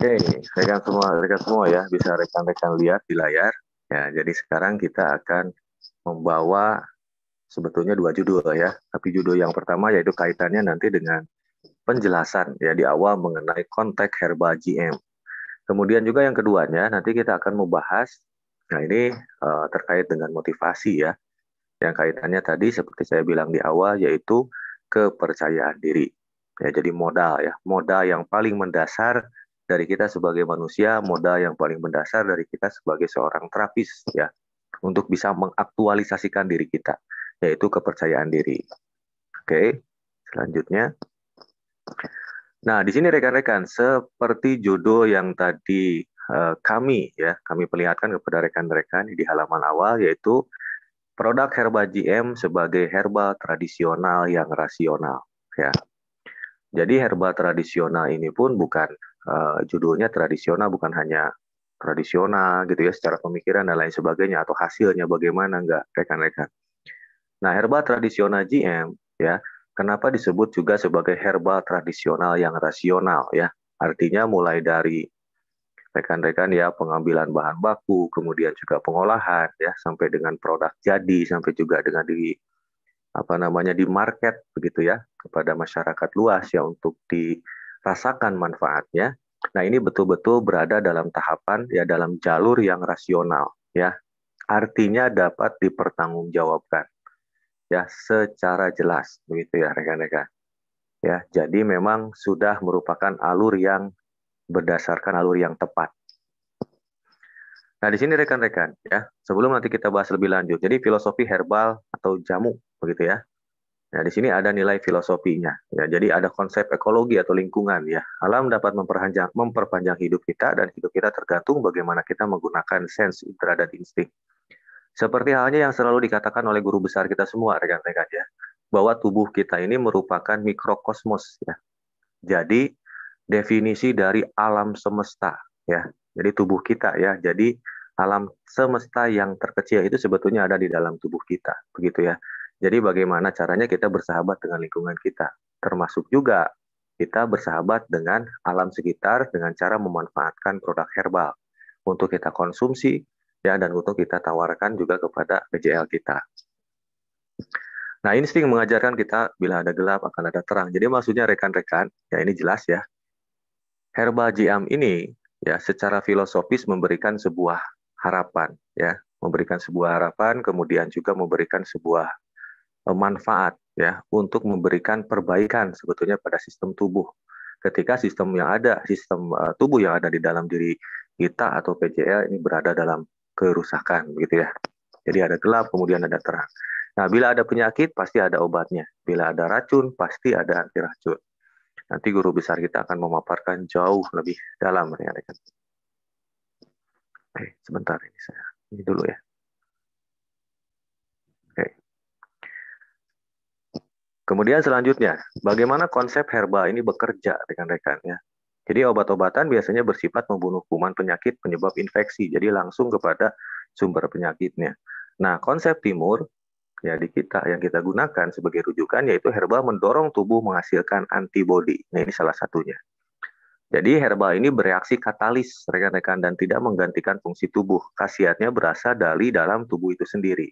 Oke, okay, rekan semua, rekan semua ya, bisa rekan-rekan lihat di layar. Ya, jadi sekarang kita akan membawa sebetulnya dua judul ya, tapi judul yang pertama yaitu kaitannya nanti dengan penjelasan ya di awal mengenai konteks herba GM. Kemudian juga yang keduanya nanti kita akan membahas nah ini uh, terkait dengan motivasi ya. Yang kaitannya tadi seperti saya bilang di awal yaitu kepercayaan diri. Ya jadi modal ya, modal yang paling mendasar dari kita sebagai manusia, modal yang paling mendasar dari kita sebagai seorang terapis ya, untuk bisa mengaktualisasikan diri kita, yaitu kepercayaan diri. Oke, selanjutnya. Nah, di sini rekan-rekan, seperti jodoh yang tadi eh, kami ya, kami perlihatkan kepada rekan-rekan di halaman awal yaitu produk herbal GM sebagai herbal tradisional yang rasional ya. Jadi herbal tradisional ini pun bukan Eh, judulnya tradisional bukan hanya tradisional gitu ya secara pemikiran dan lain sebagainya atau hasilnya bagaimana enggak rekan-rekan. Nah, herbal tradisional GM ya, kenapa disebut juga sebagai herbal tradisional yang rasional ya? Artinya mulai dari rekan-rekan ya pengambilan bahan baku, kemudian juga pengolahan ya sampai dengan produk jadi sampai juga dengan di apa namanya di market begitu ya kepada masyarakat luas ya untuk di rasakan manfaatnya. Nah, ini betul-betul berada dalam tahapan ya dalam jalur yang rasional ya. Artinya dapat dipertanggungjawabkan ya secara jelas begitu ya rekan-rekan. Ya, jadi memang sudah merupakan alur yang berdasarkan alur yang tepat. Nah, di sini rekan-rekan ya, sebelum nanti kita bahas lebih lanjut. Jadi filosofi herbal atau jamu begitu ya. Nah, di sini ada nilai filosofinya. Ya, jadi ada konsep ekologi atau lingkungan ya. Alam dapat memperpanjang memperpanjang hidup kita dan hidup kita tergantung bagaimana kita menggunakan sense, intra dan insting. Seperti halnya yang selalu dikatakan oleh guru besar kita semua rekan-rekan ya, bahwa tubuh kita ini merupakan mikrokosmos ya. Jadi definisi dari alam semesta ya. Jadi tubuh kita ya. Jadi alam semesta yang terkecil itu sebetulnya ada di dalam tubuh kita, begitu ya. Jadi bagaimana caranya kita bersahabat dengan lingkungan kita, termasuk juga kita bersahabat dengan alam sekitar dengan cara memanfaatkan produk herbal untuk kita konsumsi ya dan untuk kita tawarkan juga kepada PJL kita. Nah, insting mengajarkan kita bila ada gelap akan ada terang. Jadi maksudnya rekan-rekan, ya ini jelas ya. Herbal GM ini ya secara filosofis memberikan sebuah harapan ya, memberikan sebuah harapan kemudian juga memberikan sebuah manfaat ya untuk memberikan perbaikan sebetulnya pada sistem tubuh. Ketika sistem yang ada, sistem eh, tubuh yang ada di dalam diri kita atau PJL ini berada dalam kerusakan begitu ya. Jadi ada gelap, kemudian ada terang. Nah, bila ada penyakit pasti ada obatnya. Bila ada racun pasti ada anti racun. Nanti guru besar kita akan memaparkan jauh lebih dalam rekan-rekan. Ya, Oke, eh, sebentar ini saya ini dulu ya. Kemudian selanjutnya, bagaimana konsep herbal ini bekerja rekan-rekannya? Jadi obat-obatan biasanya bersifat membunuh kuman penyakit penyebab infeksi, jadi langsung kepada sumber penyakitnya. Nah, konsep timur ya di kita yang kita gunakan sebagai rujukan yaitu herbal mendorong tubuh menghasilkan antibodi. Nah, ini salah satunya. Jadi herbal ini bereaksi katalis rekan-rekan dan tidak menggantikan fungsi tubuh. Khasiatnya berasal dari dalam tubuh itu sendiri.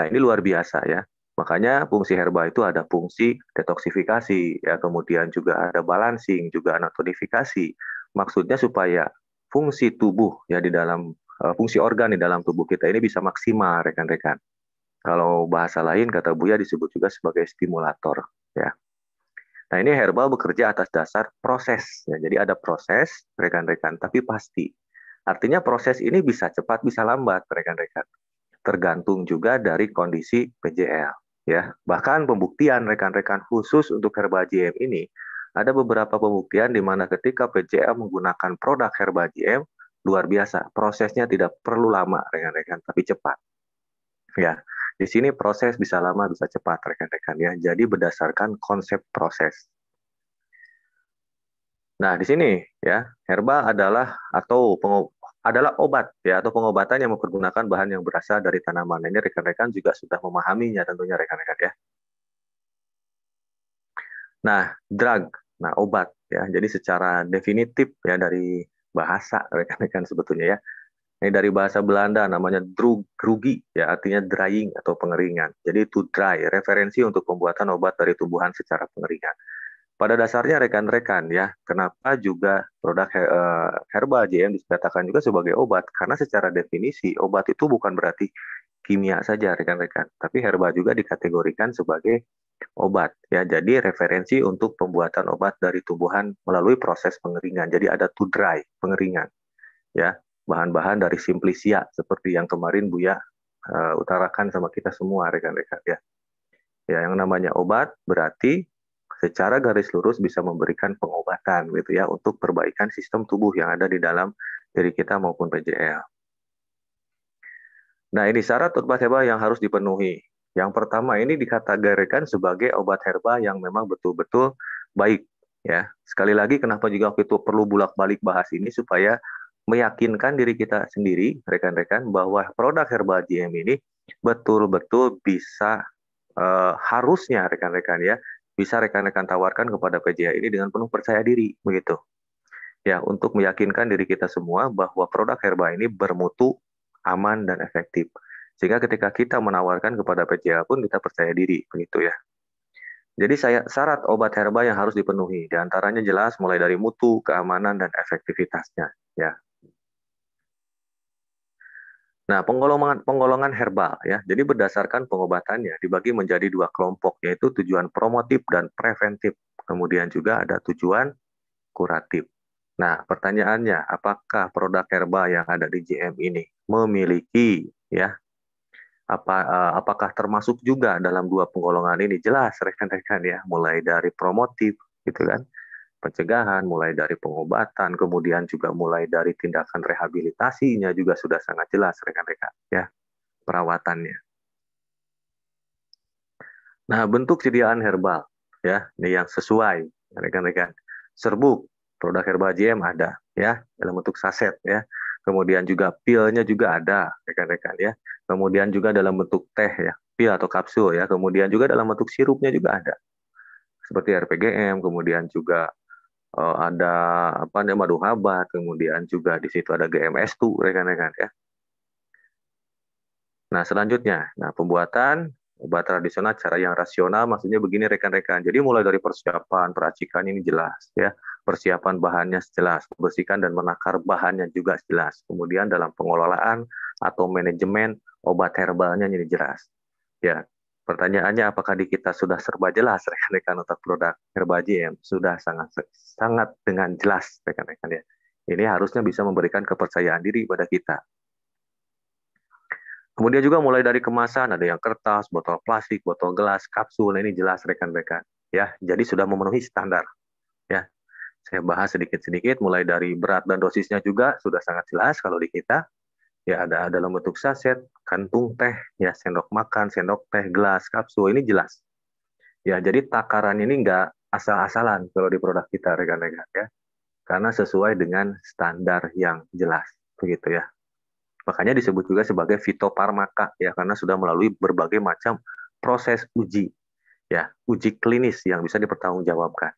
Nah, ini luar biasa ya. Makanya fungsi herba itu ada fungsi detoksifikasi, ya kemudian juga ada balancing, juga anatonifikasi. Maksudnya supaya fungsi tubuh ya di dalam eh, fungsi organ di dalam tubuh kita ini bisa maksimal rekan-rekan. Kalau bahasa lain kata Buya disebut juga sebagai stimulator ya. Nah, ini herbal bekerja atas dasar proses ya. Jadi ada proses rekan-rekan tapi pasti. Artinya proses ini bisa cepat bisa lambat rekan-rekan. Tergantung juga dari kondisi PJL ya bahkan pembuktian rekan-rekan khusus untuk Herba GM ini ada beberapa pembuktian di mana ketika PJL menggunakan produk Herba GM luar biasa prosesnya tidak perlu lama rekan-rekan tapi cepat ya di sini proses bisa lama bisa cepat rekan-rekan ya jadi berdasarkan konsep proses Nah, di sini ya, herba adalah atau adalah obat ya atau pengobatan yang mempergunakan bahan yang berasal dari tanaman. Ini rekan-rekan juga sudah memahaminya tentunya rekan-rekan ya. Nah, drug, nah obat ya. Jadi secara definitif ya dari bahasa rekan-rekan sebetulnya ya. Ini dari bahasa Belanda namanya drug, rugi ya artinya drying atau pengeringan. Jadi to dry, referensi untuk pembuatan obat dari tumbuhan secara pengeringan. Pada dasarnya rekan-rekan ya, kenapa juga produk eh, herbal JM dikatakan juga sebagai obat? Karena secara definisi obat itu bukan berarti kimia saja rekan-rekan, tapi herbal juga dikategorikan sebagai obat ya. Jadi referensi untuk pembuatan obat dari tumbuhan melalui proses pengeringan. Jadi ada to dry, pengeringan. Ya, bahan-bahan dari simplisia seperti yang kemarin Buya uh, eh, utarakan sama kita semua rekan-rekan ya. Ya, yang namanya obat berarti secara garis lurus bisa memberikan pengobatan gitu ya untuk perbaikan sistem tubuh yang ada di dalam diri kita maupun PJL. Nah, ini syarat obat herbal yang harus dipenuhi. Yang pertama ini dikategorikan sebagai obat herbal yang memang betul-betul baik ya. Sekali lagi kenapa juga waktu itu perlu bolak-balik bahas ini supaya meyakinkan diri kita sendiri rekan-rekan bahwa produk herbal GM ini betul-betul bisa uh, harusnya rekan-rekan ya bisa rekan-rekan tawarkan kepada PJI ini dengan penuh percaya diri begitu. Ya, untuk meyakinkan diri kita semua bahwa produk herba ini bermutu, aman dan efektif. Sehingga ketika kita menawarkan kepada PJA pun kita percaya diri begitu ya. Jadi saya syarat obat herba yang harus dipenuhi diantaranya jelas mulai dari mutu, keamanan dan efektivitasnya ya. Nah, penggolongan penggolongan herbal ya. Jadi berdasarkan pengobatannya dibagi menjadi dua kelompok yaitu tujuan promotif dan preventif. Kemudian juga ada tujuan kuratif. Nah, pertanyaannya apakah produk herbal yang ada di GM ini memiliki ya apa eh, apakah termasuk juga dalam dua penggolongan ini? Jelas rekan-rekan ya, mulai dari promotif gitu kan pencegahan, mulai dari pengobatan, kemudian juga mulai dari tindakan rehabilitasinya juga sudah sangat jelas rekan-rekan ya perawatannya. Nah, bentuk sediaan herbal ya, ini yang sesuai rekan-rekan. Serbuk produk herbal JM ada ya dalam bentuk saset ya. Kemudian juga pilnya juga ada rekan-rekan ya. Kemudian juga dalam bentuk teh ya, pil atau kapsul ya. Kemudian juga dalam bentuk sirupnya juga ada. Seperti RPGM, kemudian juga uh, ada apa namanya madu haba, kemudian juga di situ ada gms tuh rekan-rekan ya. Nah, selanjutnya, nah pembuatan obat tradisional cara yang rasional maksudnya begini rekan-rekan. Jadi mulai dari persiapan, peracikan ini jelas ya. Persiapan bahannya jelas, membersihkan dan menakar bahannya juga jelas. Kemudian dalam pengelolaan atau manajemen obat herbalnya ini jelas. Ya, Pertanyaannya apakah di kita sudah serba jelas rekan-rekan untuk produk Herba GM? Sudah sangat sangat dengan jelas rekan-rekan ya. Ini harusnya bisa memberikan kepercayaan diri pada kita. Kemudian juga mulai dari kemasan, ada yang kertas, botol plastik, botol gelas, kapsul, nah ini jelas rekan-rekan. Ya, jadi sudah memenuhi standar. Ya, saya bahas sedikit-sedikit, mulai dari berat dan dosisnya juga sudah sangat jelas kalau di kita ya ada dalam bentuk saset, kantung teh, ya sendok makan, sendok teh, gelas, kapsul ini jelas. Ya, jadi takaran ini nggak asal-asalan kalau di produk kita rekan-rekan ya. Karena sesuai dengan standar yang jelas begitu ya. Makanya disebut juga sebagai fitoparmaka ya karena sudah melalui berbagai macam proses uji ya, uji klinis yang bisa dipertanggungjawabkan.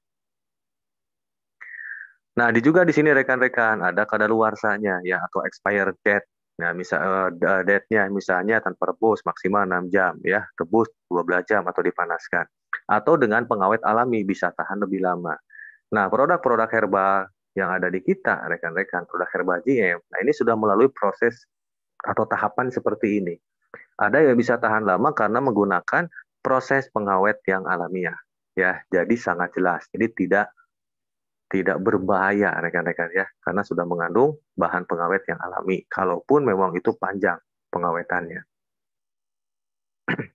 Nah, di juga di sini rekan-rekan ada kadaluarsanya ya atau expired date Nah, misal uh, eh, eh, date misalnya tanpa rebus maksimal 6 jam ya, rebus 12 jam atau dipanaskan. Atau dengan pengawet alami bisa tahan lebih lama. Nah, produk-produk herbal yang ada di kita, rekan-rekan, produk herbal GM, nah ini sudah melalui proses atau tahapan seperti ini. Ada yang bisa tahan lama karena menggunakan proses pengawet yang alamiah. Ya, jadi sangat jelas. Jadi tidak tidak berbahaya rekan-rekan ya karena sudah mengandung bahan pengawet yang alami kalaupun memang itu panjang pengawetannya.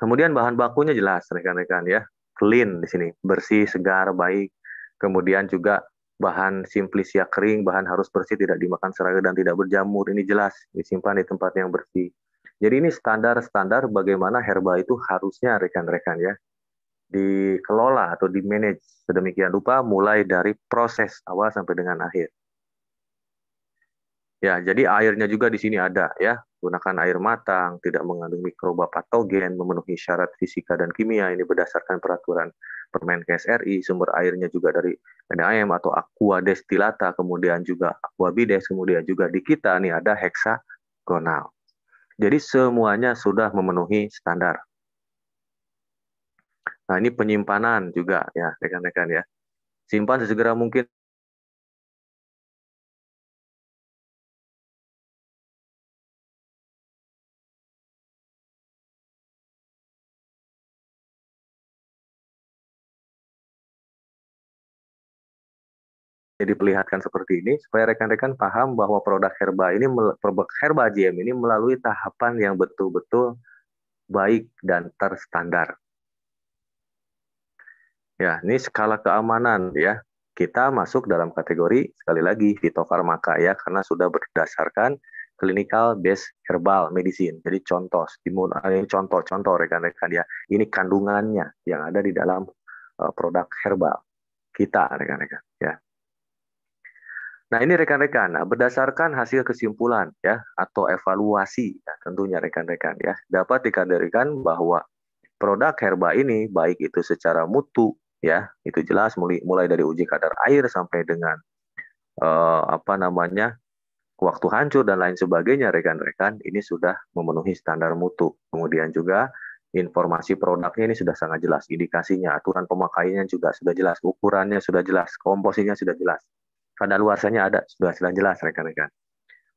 Kemudian bahan bakunya jelas rekan-rekan ya clean di sini bersih segar baik kemudian juga bahan simplisia kering bahan harus bersih tidak dimakan serangga dan tidak berjamur ini jelas disimpan di tempat yang bersih. Jadi ini standar-standar bagaimana herba itu harusnya rekan-rekan ya dikelola atau di manage sedemikian rupa mulai dari proses awal sampai dengan akhir. Ya, jadi airnya juga di sini ada ya. Gunakan air matang, tidak mengandung mikroba patogen, memenuhi syarat fisika dan kimia. Ini berdasarkan peraturan Permenkes RI. Sumber airnya juga dari PDAM atau aqua destilata, kemudian juga aqua bides, kemudian juga di kita nih ada heksagonal. Jadi semuanya sudah memenuhi standar. Nah, ini penyimpanan juga ya, rekan-rekan ya. Simpan sesegera mungkin jadi perlihatkan seperti ini supaya rekan-rekan paham bahwa produk herba ini produk herba GM ini melalui tahapan yang betul-betul baik dan terstandar. Ya, ini skala keamanan ya. Kita masuk dalam kategori sekali lagi fitofarmaka ya karena sudah berdasarkan clinical based herbal medicine. Jadi contoh eh, ini contoh contoh rekan-rekan ya. Ini kandungannya yang ada di dalam eh, produk herbal kita rekan-rekan ya. Nah, ini rekan-rekan nah, berdasarkan hasil kesimpulan ya atau evaluasi ya, tentunya rekan-rekan ya dapat dikaderikan bahwa produk herba ini baik itu secara mutu ya itu jelas mulai mulai dari uji kadar air sampai dengan uh, apa namanya waktu hancur dan lain sebagainya rekan-rekan ini sudah memenuhi standar mutu kemudian juga informasi produknya ini sudah sangat jelas indikasinya aturan pemakaiannya juga sudah jelas ukurannya sudah jelas komposisinya sudah jelas kadar luarsanya ada sudah sudah jelas rekan-rekan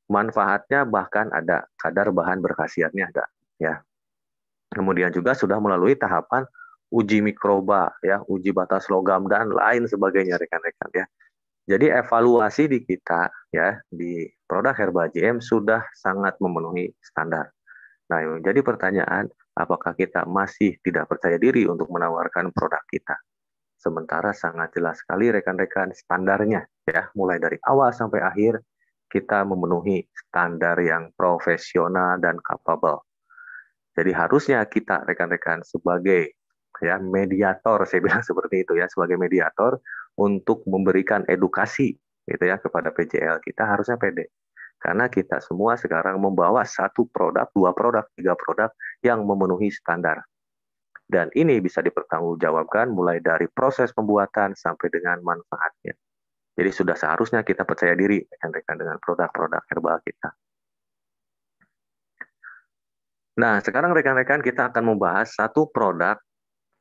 manfaatnya bahkan ada kadar bahan berkhasiatnya ada ya kemudian juga sudah melalui tahapan uji mikroba, ya, uji batas logam dan lain sebagainya rekan-rekan ya. Jadi evaluasi di kita ya di produk herbal GM sudah sangat memenuhi standar. Nah, jadi pertanyaan, apakah kita masih tidak percaya diri untuk menawarkan produk kita? Sementara sangat jelas sekali rekan-rekan standarnya ya, mulai dari awal sampai akhir kita memenuhi standar yang profesional dan capable. Jadi harusnya kita rekan-rekan sebagai ya mediator saya bilang seperti itu ya sebagai mediator untuk memberikan edukasi gitu ya kepada PJL kita harusnya pede karena kita semua sekarang membawa satu produk, dua produk, tiga produk yang memenuhi standar. Dan ini bisa dipertanggungjawabkan mulai dari proses pembuatan sampai dengan manfaatnya. Jadi sudah seharusnya kita percaya diri rekan-rekan dengan produk-produk herbal kita. Nah, sekarang rekan-rekan kita akan membahas satu produk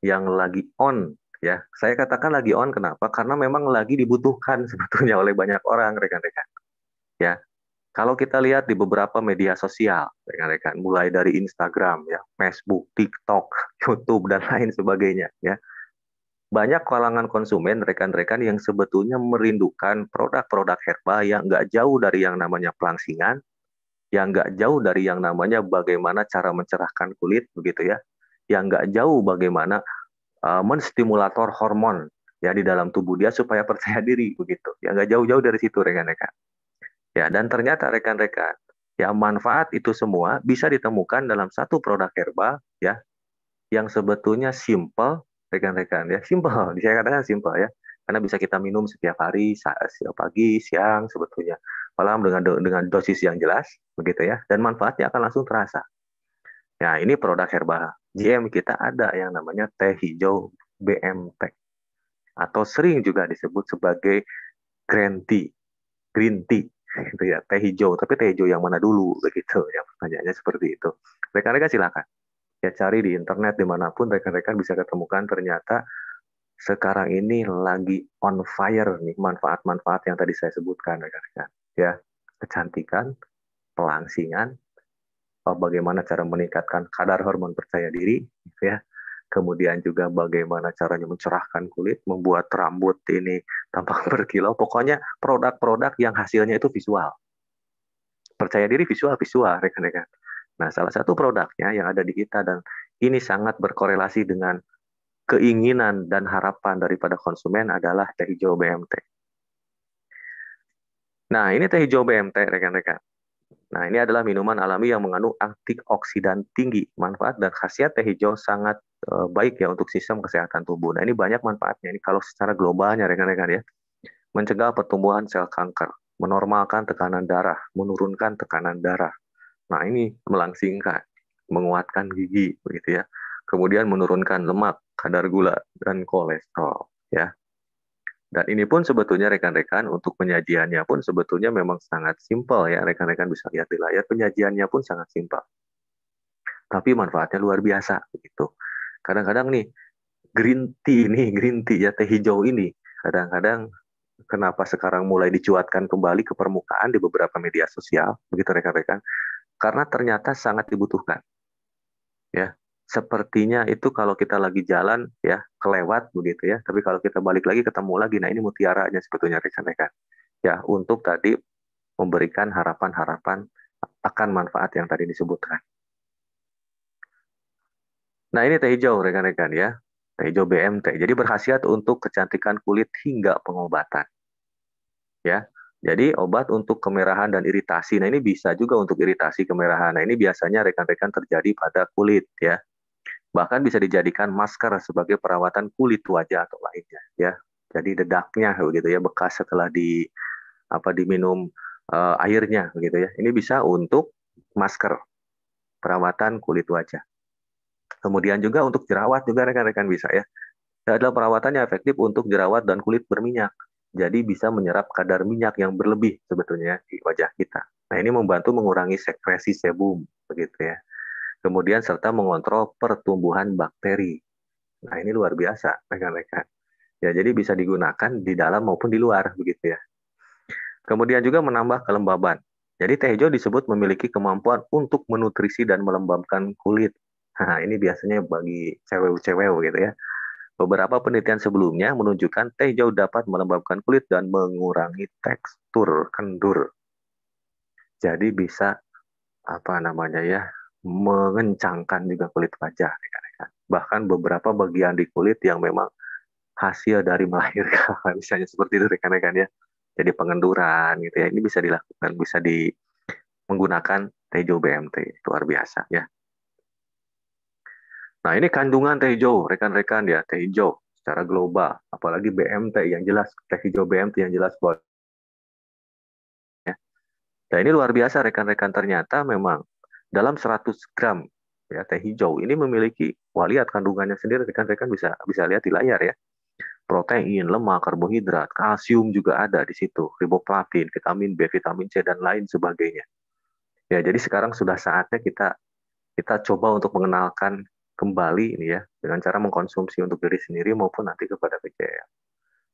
yang lagi on ya. Saya katakan lagi on kenapa? Karena memang lagi dibutuhkan sebetulnya oleh banyak orang rekan-rekan. Ya. Kalau kita lihat di beberapa media sosial, rekan-rekan, mulai dari Instagram ya, Facebook, TikTok, YouTube dan lain sebagainya ya. Banyak kalangan konsumen rekan-rekan yang sebetulnya merindukan produk-produk herba yang nggak jauh dari yang namanya pelangsingan, yang nggak jauh dari yang namanya bagaimana cara mencerahkan kulit begitu ya yang nggak jauh bagaimana uh, eh, menstimulator hormon ya di dalam tubuh dia supaya percaya diri begitu. Ya nggak jauh-jauh dari situ rekan-rekan. Ya dan ternyata rekan-rekan ya manfaat itu semua bisa ditemukan dalam satu produk herbal ya yang sebetulnya simple rekan-rekan ya simple saya katakan simple ya karena bisa kita minum setiap hari siang pagi siang sebetulnya malam dengan dengan dosis yang jelas begitu ya dan manfaatnya akan langsung terasa ya ini produk herbal. GM kita ada yang namanya teh hijau BMT atau sering juga disebut sebagai green tea, green tea gitu ya, teh hijau. Tapi teh hijau yang mana dulu begitu ya pertanyaannya seperti itu. Rekan-rekan silakan ya cari di internet dimanapun rekan-rekan bisa ketemukan ternyata sekarang ini lagi on fire nih manfaat-manfaat yang tadi saya sebutkan rekan-rekan ya kecantikan, pelangsingan, bagaimana cara meningkatkan kadar hormon percaya diri, gitu ya. Kemudian juga bagaimana caranya mencerahkan kulit, membuat rambut ini tampak berkilau. Pokoknya produk-produk yang hasilnya itu visual. Percaya diri visual-visual, rekan-rekan. Nah, salah satu produknya yang ada di kita dan ini sangat berkorelasi dengan keinginan dan harapan daripada konsumen adalah teh hijau BMT. Nah, ini teh hijau BMT, rekan-rekan. Nah, ini adalah minuman alami yang mengandung antioksidan tinggi. Manfaat dan khasiat teh hijau sangat e, baik ya untuk sistem kesehatan tubuh. Nah, ini banyak manfaatnya. Ini kalau secara globalnya rekan-rekan ya. Mencegah pertumbuhan sel kanker, menormalkan tekanan darah, menurunkan tekanan darah. Nah, ini melangsingkan, menguatkan gigi begitu ya. Kemudian menurunkan lemak, kadar gula dan kolesterol ya. Dan ini pun sebetulnya rekan-rekan untuk penyajiannya pun sebetulnya memang sangat simpel ya. Rekan-rekan bisa lihat di layar penyajiannya pun sangat simpel. Tapi manfaatnya luar biasa gitu. Kadang-kadang nih green tea ini, green tea ya teh hijau ini kadang-kadang kenapa sekarang mulai dicuatkan kembali ke permukaan di beberapa media sosial begitu rekan-rekan karena ternyata sangat dibutuhkan. Ya, sepertinya itu kalau kita lagi jalan ya kelewat begitu ya tapi kalau kita balik lagi ketemu lagi nah ini mutiaranya sebetulnya rekan-rekan ya, ya untuk tadi memberikan harapan-harapan akan manfaat yang tadi disebutkan nah ini teh hijau rekan-rekan ya teh hijau BMT jadi berhasiat untuk kecantikan kulit hingga pengobatan ya jadi obat untuk kemerahan dan iritasi. Nah ini bisa juga untuk iritasi kemerahan. Nah ini biasanya rekan-rekan terjadi pada kulit ya bahkan bisa dijadikan masker sebagai perawatan kulit wajah atau lainnya ya jadi dedaknya begitu ya bekas setelah di apa diminum uh, airnya begitu ya ini bisa untuk masker perawatan kulit wajah kemudian juga untuk jerawat juga rekan-rekan bisa ya ini adalah perawatannya efektif untuk jerawat dan kulit berminyak jadi bisa menyerap kadar minyak yang berlebih sebetulnya di wajah kita nah ini membantu mengurangi sekresi sebum begitu ya kemudian serta mengontrol pertumbuhan bakteri. Nah ini luar biasa rekan-rekan. Ya jadi bisa digunakan di dalam maupun di luar begitu ya. Kemudian juga menambah kelembaban. Jadi teh hijau disebut memiliki kemampuan untuk menutrisi dan melembabkan kulit. Nah, ini biasanya bagi cewek-cewek gitu ya. Beberapa penelitian sebelumnya menunjukkan teh hijau dapat melembabkan kulit dan mengurangi tekstur kendur. Jadi bisa apa namanya ya mengencangkan juga kulit wajah. Ya kan? Bahkan beberapa bagian di kulit yang memang hasil dari melahirkan, misalnya seperti itu rekan-rekan ya. Jadi pengenduran gitu ya, ini bisa dilakukan, bisa di menggunakan teh hijau BMT, luar biasa ya. Nah ini kandungan teh hijau, rekan-rekan ya, teh hijau secara global, apalagi BMT yang jelas, teh hijau BMT yang jelas buat. Ya. Nah ini luar biasa rekan-rekan, ternyata memang dalam 100 gram ya teh hijau ini memiliki lihat kandungannya sendiri rekan-rekan bisa bisa lihat di layar ya protein, lemak, karbohidrat, kalsium juga ada di situ, riboflavin, vitamin B, vitamin C dan lain sebagainya. Ya, jadi sekarang sudah saatnya kita kita coba untuk mengenalkan kembali ini ya dengan cara mengkonsumsi untuk diri sendiri maupun nanti kepada pkl.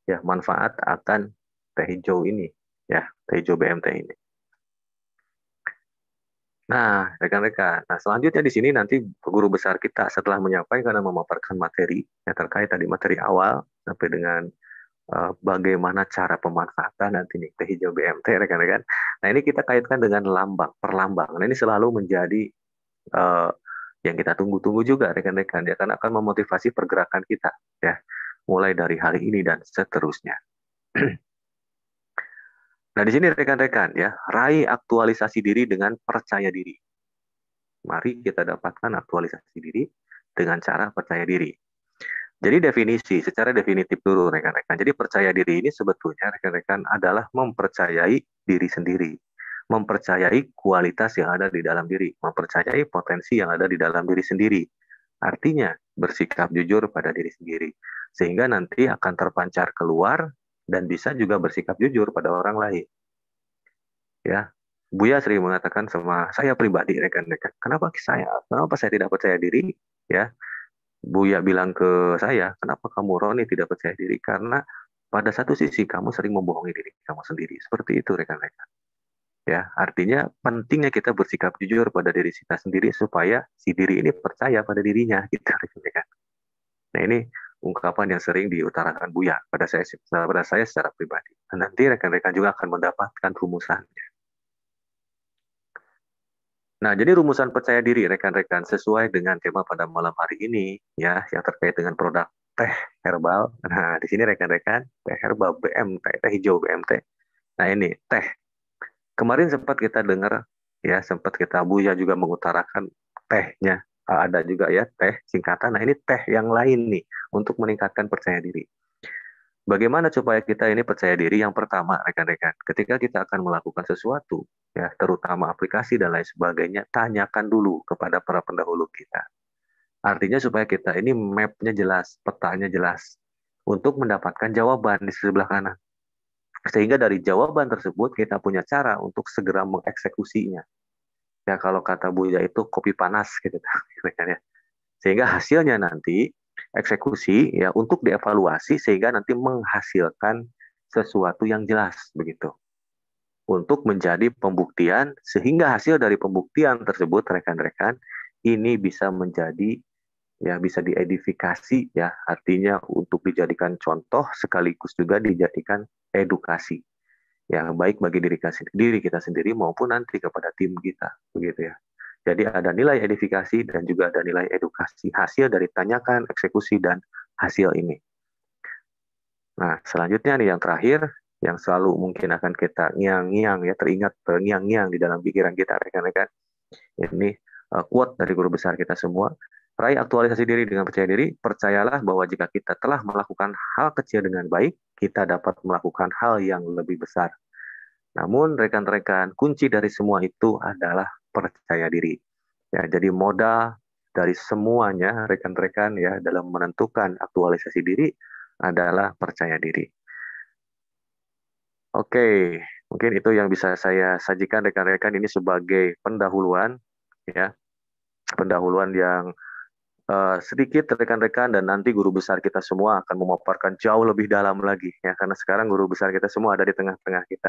Ya, manfaat akan teh hijau ini ya, teh hijau BMT ini. Nah, rekan-rekan. Nah, selanjutnya di sini nanti guru besar kita setelah menyampaikan dan memaparkan materi yang terkait tadi materi awal sampai dengan uh, bagaimana cara pemanfaatan nanti nih hijau BMT rekan-rekan. Nah, ini kita kaitkan dengan lambang, perlambang. Nah, ini selalu menjadi uh, yang kita tunggu-tunggu juga rekan-rekan ya karena akan memotivasi pergerakan kita ya. Mulai dari hari ini dan seterusnya. Nah, di sini rekan-rekan ya, raih aktualisasi diri dengan percaya diri. Mari kita dapatkan aktualisasi diri dengan cara percaya diri. Jadi definisi, secara definitif dulu rekan-rekan. Jadi percaya diri ini sebetulnya rekan-rekan adalah mempercayai diri sendiri. Mempercayai kualitas yang ada di dalam diri. Mempercayai potensi yang ada di dalam diri sendiri. Artinya bersikap jujur pada diri sendiri. Sehingga nanti akan terpancar keluar dan bisa juga bersikap jujur pada orang lain. Ya, Buya sering mengatakan sama saya pribadi rekan-rekan, kenapa saya, kenapa saya tidak percaya diri? Ya, Buya bilang ke saya, kenapa kamu Roni tidak percaya diri? Karena pada satu sisi kamu sering membohongi diri kamu sendiri. Seperti itu rekan-rekan. Ya, artinya pentingnya kita bersikap jujur pada diri kita sendiri supaya si diri ini percaya pada dirinya gitu rekan-rekan. Nah, ini ungkapan yang sering diutarakan Buya pada saya pada saya secara pribadi. Dan nanti rekan-rekan juga akan mendapatkan rumusannya. Nah, jadi rumusan percaya diri rekan-rekan sesuai dengan tema pada malam hari ini ya yang terkait dengan produk teh herbal. Nah, di sini rekan-rekan teh herbal BMT, teh hijau BMT. Nah, ini teh. Kemarin sempat kita dengar ya, sempat kita Buya juga mengutarakan tehnya Eh, ada juga ya teh singkatan. Nah ini teh yang lain nih untuk meningkatkan percaya diri. Bagaimana supaya kita ini percaya diri? Yang pertama, rekan-rekan, ketika kita akan melakukan sesuatu, ya terutama aplikasi dan lain sebagainya, tanyakan dulu kepada para pendahulu kita. Artinya supaya kita ini mapnya jelas, petanya jelas, untuk mendapatkan jawaban di sebelah kanan. Sehingga dari jawaban tersebut kita punya cara untuk segera mengeksekusinya ya kalau kata Buya itu kopi panas gitu ya. Sehingga hasilnya nanti eksekusi ya untuk dievaluasi sehingga nanti menghasilkan sesuatu yang jelas begitu. Untuk menjadi pembuktian sehingga hasil dari pembuktian tersebut rekan-rekan ini bisa menjadi ya bisa diedifikasi ya artinya untuk dijadikan contoh sekaligus juga dijadikan edukasi ya baik bagi diri, diri kita sendiri maupun nanti kepada tim kita begitu ya jadi ada nilai edifikasi dan juga ada nilai edukasi hasil dari tanyakan eksekusi dan hasil ini nah selanjutnya nih yang terakhir yang selalu mungkin akan kita ngiang-ngiang ya teringat ngiang ngiang di dalam pikiran kita rekan-rekan ini uh, quote dari guru besar kita semua raih aktualisasi diri dengan percaya diri percayalah bahwa jika kita telah melakukan hal kecil dengan baik kita dapat melakukan hal yang lebih besar. Namun rekan-rekan, kunci dari semua itu adalah percaya diri. Ya, jadi modal dari semuanya rekan-rekan ya dalam menentukan aktualisasi diri adalah percaya diri. Oke, mungkin itu yang bisa saya sajikan rekan-rekan ini sebagai pendahuluan ya. Pendahuluan yang Eh, sedikit rekan-rekan dan nanti guru besar kita semua akan memaparkan jauh lebih dalam lagi ya karena sekarang guru besar kita semua ada di tengah-tengah kita.